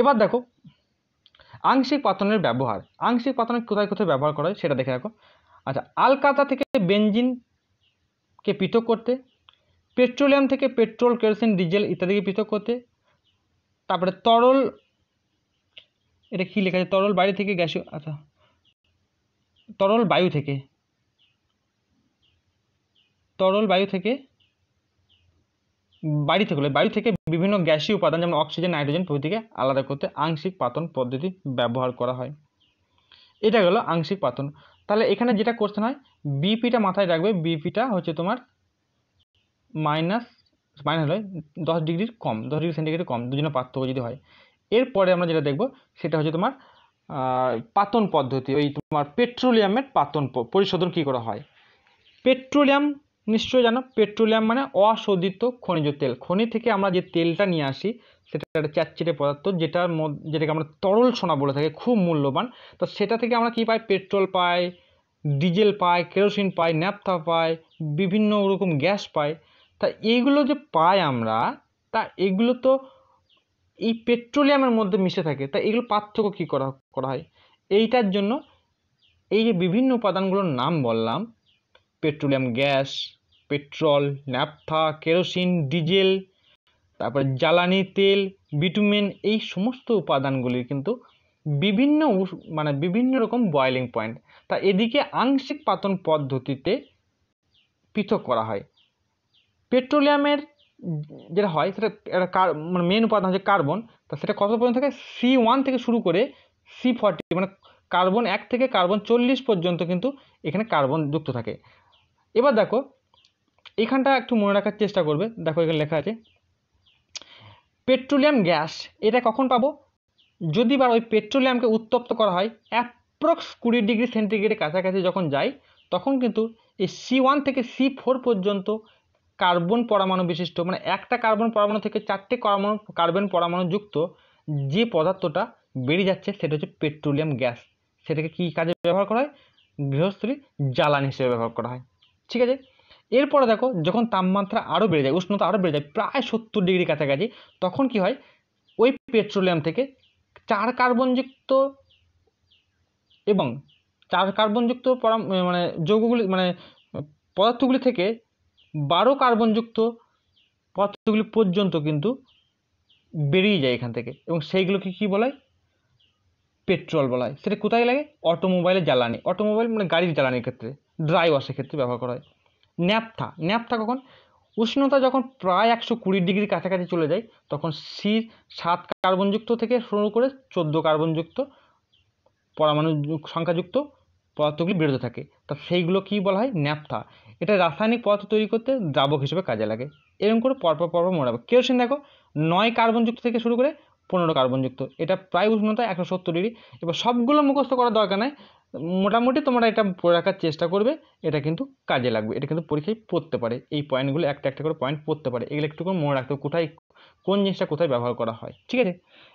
এবার দেখো আংশিক পাতনের ব্যবহার আংশিক পাতন কোথায় কোথায় ব্যবহার করা হয় সেটা দেখে রাখো আচ্ছা আলকাতা থেকে বেঞ্জিনকে পৃথক করতে পেট্রোলিয়াম থেকে পেট্রোল কেরোসিন ডিজেল ইত্যাদিকে পৃথক করতে তারপরে তরল এটা কী লেখা আছে তরল বাইরে থেকে গ্যাসীয় আচ্ছা তরল বায়ু থেকে তরল বায়ু থেকে বাড়ি থেকে বায়ু থেকে বিভিন্ন গ্যাসীয় উপাদান যেমন অক্সিজেন নাইট্রোজেন প্রভৃতিকে আলাদা করতে আংশিক পাতন পদ্ধতি ব্যবহার করা হয় এটা গেল আংশিক পাতন তাহলে এখানে যেটা কোশ্চেন হয় বিপিটা মাথায় রাখবে বিপিটা হচ্ছে তোমার মাইনাস মাইনাস নয় দশ ডিগ্রির কম দশ ডিগ্রি সেন্টিগ্রেড কম দুজনের পার্থক্য যদি হয় এরপরে আমরা যেটা দেখব সেটা হচ্ছে তোমার পাতন পদ্ধতি ওই তোমার পেট্রোলিয়ামের পাতন পরিশোধন কী করা হয় পেট্রোলিয়াম নিশ্চয় জানো পেট্রোলিয়াম মানে অশোধিত খনিজ তেল খনি থেকে আমরা যে তেলটা নিয়ে আসি সেটা একটা চ্যাটচিটে পদার্থ যেটার মধ্যে যেটাকে আমরা তরল সোনা বলে থাকি খুব মূল্যবান তো সেটা থেকে আমরা কী পাই পেট্রোল পাই ডিজেল পাই কেরোসিন পাই ন্যাপথা পাই বিভিন্ন রকম গ্যাস পাই তা এইগুলো যে পাই আমরা তা এগুলো তো এই পেট্রোলিয়ামের মধ্যে মিশে থাকে তা এগুলো পার্থক্য কী করা করা হয় এইটার জন্য এই যে বিভিন্ন উপাদানগুলোর নাম বললাম petroleum gas petrol naphtha kerosene diesel তারপর জ্বালানি তেল বিটুমেন এই সমস্ত উপাদানগুলির কিন্তু বিভিন্ন মানে বিভিন্ন রকম বয়েলিং পয়েন্ট তা এদিকে আংশিক পাতন পদ্ধতিতে পৃথক করা হয় পেট্রোলিয়ামের যেটা হয় সেটা একটা কার মানে মেন উপাদান হচ্ছে কার্বন তা সেটা কত পর্যন্ত থাকে সি ওয়ান থেকে শুরু করে সি ফর্টি মানে কার্বন এক থেকে কার্বন চল্লিশ পর্যন্ত কিন্তু এখানে কার্বন যুক্ত থাকে এবার দেখো এখানটা একটু মনে রাখার চেষ্টা করবে দেখো এখানে লেখা আছে পেট্রোলিয়াম গ্যাস এটা কখন পাবো যদি বার ওই পেট্রোলিয়ামকে উত্তপ্ত করা হয় অ্যাপ্রক্স কুড়ি ডিগ্রি সেন্টিগ্রেডের কাছাকাছি যখন যায় তখন কিন্তু এই সি ওয়ান থেকে সি ফোর পর্যন্ত কার্বন পরমাণু বিশিষ্ট মানে একটা কার্বন পরমাণু থেকে চারটে কার্বন কার্বন পরমাণু যুক্ত যে পদার্থটা বেড়ে যাচ্ছে সেটা হচ্ছে পেট্রোলিয়াম গ্যাস সেটাকে কী কাজে ব্যবহার করা হয় গৃহস্থলী জ্বালানি হিসেবে ব্যবহার করা হয় ঠিক আছে এরপরে দেখো যখন তাপমাত্রা আরও বেড়ে যায় উষ্ণতা আরও বেড়ে যায় প্রায় সত্তর ডিগ্রি কাছাকাছি তখন কি হয় ওই পেট্রোলিয়াম থেকে চার কার্বনযুক্ত এবং চার কার্বনযুক্ত পরা মানে যৌগগুলি মানে পদার্থগুলি থেকে বারো কার্বনযুক্ত পদার্থগুলি পর্যন্ত কিন্তু বেরিয়ে যায় এখান থেকে এবং সেইগুলোকে কী বলা হয় পেট্রোল বলা হয় সেটা কোথায় লাগে অটোমোবাইলের জ্বালানি অটোমোবাইল মানে গাড়ির জ্বালানির ক্ষেত্রে ড্রাই ওয়াশের ক্ষেত্রে ব্যবহার করা হয় ন্যাপথা ন্যাপথা কখন উষ্ণতা যখন প্রায় একশো কুড়ি ডিগ্রির কাছাকাছি চলে যায় তখন সি সাত কার্বনযুক্ত থেকে শুরু করে চোদ্দো কার্বনযুক্ত পরমাণু সংখ্যাযুক্ত পদার্থগুলি বেরোতে থাকে তা সেইগুলো কী বলা হয় ন্যাপথা এটা রাসায়নিক পদার্থ তৈরি করতে দ্রাবক হিসেবে কাজে লাগে এরকম করে পরপর পরপর মোড়াবে কেরোসিন দেখো নয় কার্বনযুক্ত থেকে শুরু করে পনেরো কার্বনযুক্ত এটা প্রায় উষ্ণতা একশো সত্তর ডিগ্রি এবার সবগুলো মুখস্থ করার দরকার নাই মোটামুটি তোমরা এটা পড়ে রাখার চেষ্টা করবে এটা কিন্তু কাজে লাগবে এটা কিন্তু পরীক্ষায় পড়তে পারে এই পয়েন্টগুলো একটা একটা করে পয়েন্ট পড়তে পারে এগুলো একটু করে মনে রাখতে হবে কোথায় কোন জিনিসটা কোথায় ব্যবহার করা হয় ঠিক আছে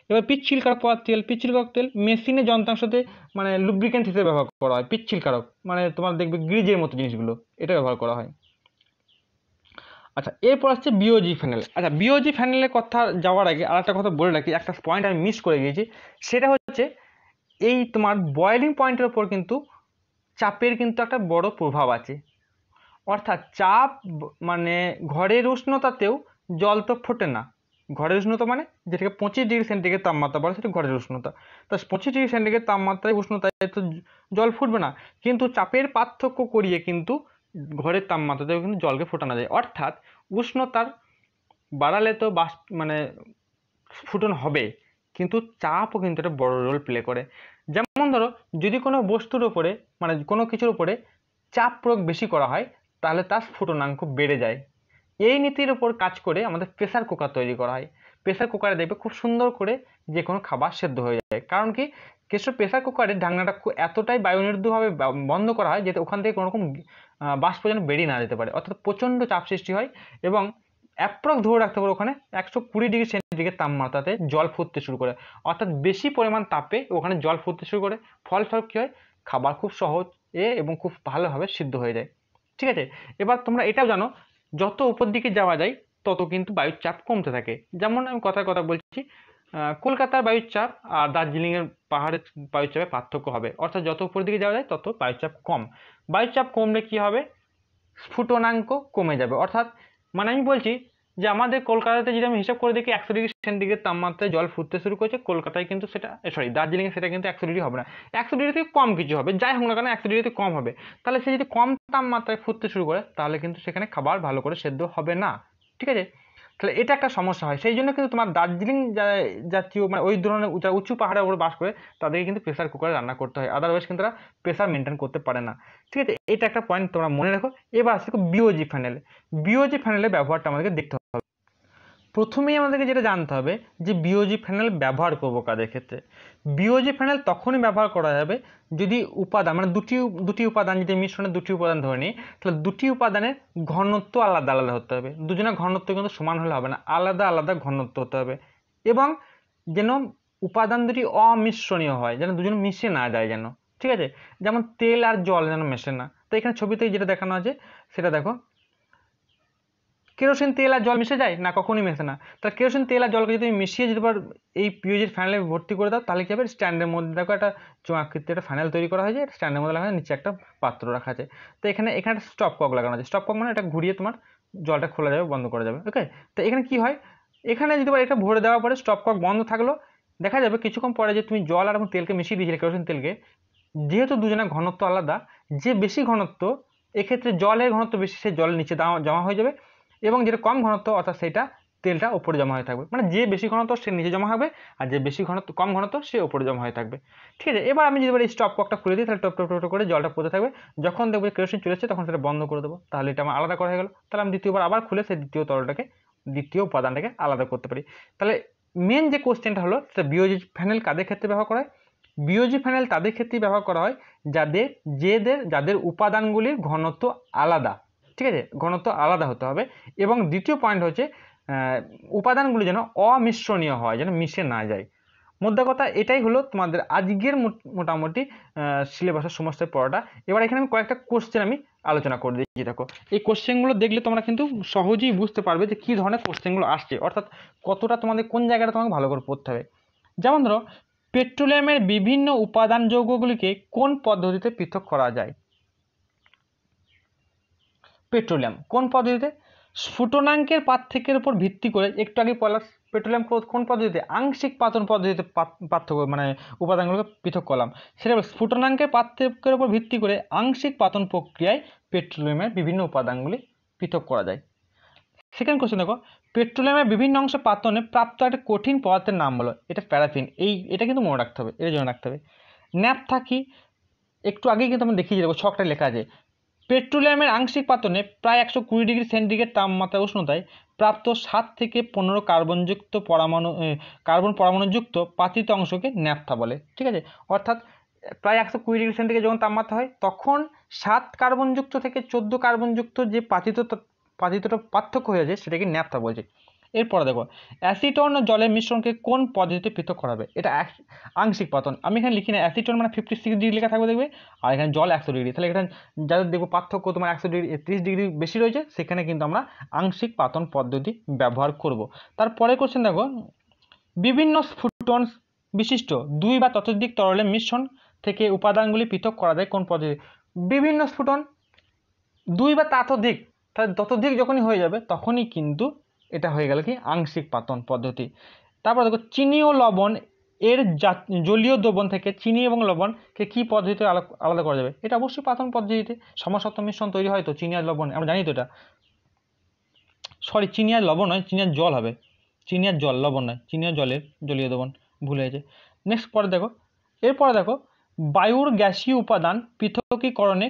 এবার পিচ্ছিলকারক তেল পিচ্ছিলকারক তেল মেশিনে যন্ত্রাংশতে মানে লুব্রিকেন্ট হিসেবে ব্যবহার করা হয় পিচ্ছিলকারক মানে তোমার দেখবে গ্রিজের মতো জিনিসগুলো এটা ব্যবহার করা হয় আচ্ছা এরপর আসছে বিওজি ফ্যানেল আচ্ছা বিওজি ফ্যানেলের কথা যাওয়ার আগে আর একটা কথা বলে রাখি একটা পয়েন্ট আমি মিস করে গিয়েছি সেটা হচ্ছে এই তোমার বয়েলিং পয়েন্টের ওপর কিন্তু চাপের কিন্তু একটা বড় প্রভাব আছে অর্থাৎ চাপ মানে ঘরের উষ্ণতাতেও জল তো ফোটে না ঘরের উষ্ণতা মানে যেটাকে পঁচিশ ডিগ্রি সেন্টিগ্রেড তাপমাত্রা বলে সেটা ঘরের উষ্ণতা তা পঁচিশ ডিগ্রি সেন্টিগ্রেড তাপমাত্রায় উষ্ণতায় তো জল ফুটবে না কিন্তু চাপের পার্থক্য করিয়ে কিন্তু ঘরের তাপমাত্রাতেও কিন্তু জলকে ফোটানো যায় অর্থাৎ উষ্ণতার বাড়ালে তো বাষ্প মানে ফুটন হবে কিন্তু চাপও কিন্তু একটা বড় রোল প্লে করে যেমন ধরো যদি কোনো বস্তুর ওপরে মানে কোনো কিছুর উপরে চাপ প্রয়োগ বেশি করা হয় তাহলে তার স্ফুটনাঙ্ক বেড়ে যায় এই নীতির উপর কাজ করে আমাদের প্রেসার কুকার তৈরি করা হয় প্রেসার কুকারে দেখবে খুব সুন্দর করে যে কোনো খাবার সেদ্ধ হয়ে যায় যায় কারণ কি কেশব প্রেসার কুকারের ঢাকনাটা এতটাই বায়ুনির্দভাবে বন্ধ করা হয় যাতে ওখান থেকে কোনোরকম বাষ্প যেন বেরিয়ে না যেতে পারে অর্থাৎ প্রচণ্ড চাপ সৃষ্টি হয় এবং অ্যাপ্রক্স ধরে রাখতে পারে ওখানে একশো কুড়ি ডিগ্রি সেন্টিগ্রেড তাপমাত্রাতে জল ফুটতে শুরু করে অর্থাৎ বেশি পরিমাণ তাপে ওখানে জল ফুটতে শুরু করে ফলস্বরূপ কী হয় খাবার খুব সহজ এ এবং খুব ভালোভাবে সিদ্ধ হয়ে যায় ঠিক আছে এবার তোমরা এটাও জানো যত উপর দিকে যাওয়া যায় তত কিন্তু বায়ুর চাপ কমতে থাকে যেমন আমি কথার কথা বলছি কলকাতার বায়ুর চাপ আর দার্জিলিংয়ের পাহাড়ের বায়ুর চাপে পার্থক্য হবে অর্থাৎ যত উপরের দিকে যাওয়া যায় তত বায়ুর চাপ কম বায়ুর চাপ কমলে কী হবে স্ফুটনাঙ্ক কমে যাবে অর্থাৎ মানে আমি বলছি যে আমাদের কলকাতাতে যদি আমি হিসাব করে দেখি একশো ডিগ্রি সেন্টিগ্রেড তাপমাত্রায় জল ফুটতে শুরু করেছে কলকাতায় কিন্তু সেটা সরি দার্জিলিংয়ে সেটা কিন্তু একশো ডিগ্রি হবে না একশো ডিগ্রি থেকে কম কিছু হবে যাই হোক না কেন একশো ডিগ্রিতে কম হবে তাহলে সে যদি কম তাপমাত্রায় ফুটতে শুরু করে তাহলে কিন্তু সেখানে খাবার ভালো করে সেদ্ধ হবে না ঠিক আছে তাহলে এটা একটা সমস্যা হয় সেই জন্য কিন্তু তোমার দার্জিলিং জাতীয় মানে ওই ধরনের যারা উঁচু পাহাড়ের উপরে বাস করে তাদেরকে কিন্তু প্রেশার কুকারে রান্না করতে হয় আদারওয়াইজ কিন্তু তারা প্রেশার মেনটেন করতে পারে না ঠিক আছে এটা একটা পয়েন্ট তোমরা মনে রেখো এবার আসলে বিওজি ফ্যানেল বিওজি ফ্যানেলের ব্যবহারটা আমাদেরকে দেখতে প্রথমেই আমাদেরকে যেটা জানতে হবে যে বিওজি ফ্যানেল ব্যবহার করব কাদের ক্ষেত্রে বিওজি ফ্যানেল তখনই ব্যবহার করা যাবে যদি উপাদান মানে দুটি দুটি উপাদান যদি মিশ্রণে দুটি উপাদান ধরে নিই তাহলে দুটি উপাদানের ঘনত্ব আলাদা আলাদা হতে হবে দুজনের ঘনত্ব কিন্তু সমান হলে হবে না আলাদা আলাদা ঘনত্ব হতে হবে এবং যেন উপাদান দুটি অমিশ্রণীয় হয় যেন দুজন মিশে না যায় যেন ঠিক আছে যেমন তেল আর জল যেন মেশে না তো এখানে ছবিতে যেটা দেখানো আছে সেটা দেখো কেরোসিন তেল আর জল মিশে যায় না কখনোই মেশে না তাহলে কেরোসিন তেল আর জলকে যদি তুমি মিশিয়ে যদি তোমার এই পিওজির ফ্যানেলে ভর্তি করে দাও তাহলে কী হবে স্ট্যান্ডের মধ্যে দেখো একটা চোঁয়াকৃতি একটা ফ্যানেল তৈরি করা হয়েছে স্ট্যান্ডের মধ্যে লাগানো নিচে একটা পাত্র রাখা আছে তো এখানে এখানে স্টপ কক লাগানো আছে স্টপ কক মানে এটা ঘুরিয়ে তোমার জলটা খোলা যাবে বন্ধ করা যাবে ওকে তো এখানে কি হয় এখানে যদি এটা ভরে দেওয়ার পরে স্টপ কক বন্ধ থাকলো দেখা যাবে কিছুক্ষণ পরে যে তুমি জল আর এবং তেলকে মিশিয়ে দিয়েছিলে কেরোসিন তেলকে যেহেতু দুজনের ঘনত্ব আলাদা যে বেশি ঘনত্ব এক্ষেত্রে জলের ঘনত্ব বেশি সে জলের নিচে জমা হয়ে যাবে এবং যেটা কম ঘনত্ব অর্থাৎ সেটা তেলটা ওপরে জমা হয়ে থাকবে মানে যে বেশি ঘনত্ব সে নিচে জমা হবে আর যে বেশি ঘনত্ব কম ঘনত্ব সে ওপরে জমা হয়ে থাকবে ঠিক আছে এবার আমি যদি এই স্টপ ককটা খুলে দিই তাহলে টপ টপ টপ করে জলটা পড়তে থাকবে যখন দেখবো কেরোসিন চলেছে তখন সেটা বন্ধ করে দেবো তাহলে এটা আমার আলাদা করা হয়ে গেলো তাহলে আমি দ্বিতীয়বার আবার খুলে সেই দ্বিতীয় তরলটাকে দ্বিতীয় উপাদানটাকে আলাদা করতে পারি তাহলে মেন যে কোশ্চেনটা হলো সেটা বিওজি ফ্যানেল কাদের ক্ষেত্রে ব্যবহার করা হয় বিওজি ফ্যানেল তাদের ক্ষেত্রেই ব্যবহার করা হয় যাদের যেদের যাদের উপাদানগুলির ঘনত্ব আলাদা ঠিক আছে ঘনত্ব আলাদা হতে হবে এবং দ্বিতীয় পয়েন্ট হচ্ছে উপাদানগুলি যেন অমিশ্রণীয় হয় যেন মিশে না যায় মোদ্দা কথা এটাই হলো তোমাদের আজকের মোটামুটি সিলেবাসের সমস্ত পড়াটা এবার এখানে আমি কয়েকটা কোশ্চেন আমি আলোচনা করে দিচ্ছি দেখো এই কোশ্চেনগুলো দেখলে তোমরা কিন্তু সহজেই বুঝতে পারবে যে কী ধরনের কোশ্চেনগুলো আসছে অর্থাৎ কতটা তোমাদের কোন জায়গাটা তোমাকে ভালো করে পড়তে হবে যেমন ধরো পেট্রোলিয়ামের বিভিন্ন উপাদান যৌগগুলিকে কোন পদ্ধতিতে পৃথক করা যায় পেট্রোলিয়াম কোন পদ্ধতিতে স্ফুটনাঙ্কের পার্থক্যের উপর ভিত্তি করে একটু আগে পলাশ পেট্রোলিয়াম কোন পদ্ধতিতে আংশিক পাতন পদ্ধতিতে পার্থক্য মানে উপাদানগুলোকে পৃথক করলাম সেটা স্ফুটনাঙ্কের পার্থক্যের উপর ভিত্তি করে আংশিক পাতন প্রক্রিয়ায় পেট্রোলিয়ামের বিভিন্ন উপাদানগুলি পৃথক করা যায় সেকেন্ড কোশ্চেন দেখো পেট্রোলিয়ামের বিভিন্ন অংশ পাতনে প্রাপ্ত একটা কঠিন পদার্থের নাম বলো এটা প্যারাফিন এই এটা কিন্তু মনে রাখতে হবে এটা জন্য রাখতে হবে ন্যাপ থাকি একটু আগেই কিন্তু আমি দেখিয়ে দেবো ছকটা লেখা আছে পেট্রোলিয়ামের আংশিক পাতনে প্রায় একশো কুড়ি ডিগ্রি সেন্টিগ্রেড তাপমাত্রা উষ্ণতায় প্রাপ্ত সাত থেকে পনেরো কার্বনযুক্ত পরমাণু কার্বন পরমাণুযুক্ত পাতিত অংশকে ন্যাফথা বলে ঠিক আছে অর্থাৎ প্রায় একশো কুড়ি ডিগ্রি সেন্টিগ্রেড যখন তাপমাত্রা হয় তখন সাত কার্বনযুক্ত থেকে চোদ্দো কার্বনযুক্ত যে পাতিত পাতিতটা পার্থক্য হয়ে যায় সেটাকে ন্যাফথা বলছে এরপরে দেখো অ্যাসিটন ও জলের মিশ্রণকে কোন পদ্ধতিতে পৃথক করা হবে এটা আংশিক পাতন আমি এখানে লিখি না অ্যাসিটন মানে ফিফটি সিক্স ডিগ্রি লেখা থাকবে দেখবে আর এখানে জল একশো ডিগ্রি তাহলে এখানে যাদের দেখবো পার্থক্য তোমার একশো ডিগ্রি ত্রিশ ডিগ্রি বেশি রয়েছে সেখানে কিন্তু আমরা আংশিক পাতন পদ্ধতি ব্যবহার করব তারপরে কোশ্চেন দেখো বিভিন্ন স্ফুটন বিশিষ্ট দুই বা ততোধিক তরলের মিশ্রণ থেকে উপাদানগুলি পৃথক করা যায় কোন পদ্ধতি বিভিন্ন স্ফুটন দুই বা ততোধিক তাহলে ততোধিক যখনই হয়ে যাবে তখনই কিন্তু এটা হয়ে গেল কি আংশিক পাতন পদ্ধতি তারপর দেখো চিনি ও লবণ এর জলীয় দ্রবণ থেকে চিনি এবং লবণকে কী পদ্ধতিতে আলাদা করা যাবে এটা অবশ্যই পাতন পদ্ধতিতে সমসত্ব মিশ্রণ তৈরি হয় তো চিনি আর লবণ আমরা জানি তো এটা সরি চিনি আর লবণ নয় চিনি আর জল হবে চিনি আর জল লবণ নয় চিনি আর জলের জলীয় দ্রবণ ভুল হয়েছে নেক্সট পরে দেখো এরপরে দেখো বায়ুর গ্যাসীয় উপাদান পৃথকীকরণে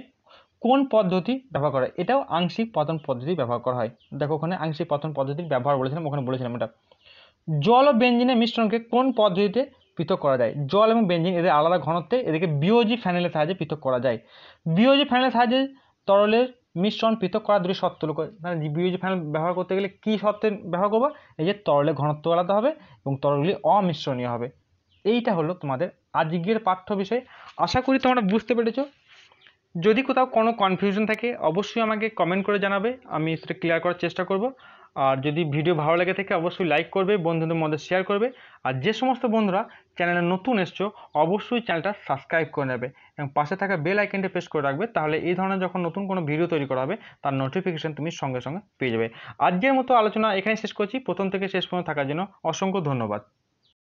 কোন পদ্ধতি ব্যবহার করা হয় এটাও আংশিক পতন পদ্ধতি ব্যবহার করা হয় দেখো ওখানে আংশিক পতন পদ্ধতির ব্যবহার বলেছিলাম ওখানে বলেছিলাম এটা জল ও বেঞ্জিনের মিশ্রণকে কোন পদ্ধতিতে পৃথক করা যায় জল এবং বেঞ্জিন এদের আলাদা ঘনত্বে এদেরকে বিওজি ফ্যানেলের সাহায্যে পৃথক করা যায় বিওজি ফ্যানেলের সাহায্যে তরলের মিশ্রণ পৃথক করা দুটি শর্ত লোক মানে বিওজি ফ্যানেল ব্যবহার করতে গেলে কী শর্তে ব্যবহার করবো এই যে তরলের ঘনত্ব আলাদা হবে এবং তরলগুলি অমিশ্রণীয় হবে এইটা হলো তোমাদের আজকের পাঠ্য বিষয় আশা করি তোমরা বুঝতে পেরেছো যদি কোথাও কোনো কনফিউশন থাকে অবশ্যই আমাকে কমেন্ট করে জানাবে আমি সেটা ক্লিয়ার করার চেষ্টা করব আর যদি ভিডিও ভালো লাগে থাকে অবশ্যই লাইক করবে বন্ধুদের মধ্যে শেয়ার করবে আর যে সমস্ত বন্ধুরা চ্যানেলে নতুন এসছো অবশ্যই চ্যানেলটা সাবস্ক্রাইব করে নেবে এবং পাশে থাকা বেল আইকনটা প্রেস করে রাখবে তাহলে এই ধরনের যখন নতুন কোনো ভিডিও তৈরি করা হবে তার নোটিফিকেশান তুমি সঙ্গে সঙ্গে পেয়ে যাবে আজকের মতো আলোচনা এখানে শেষ করছি প্রথম থেকে শেষ পর্যন্ত থাকার জন্য অসংখ্য ধন্যবাদ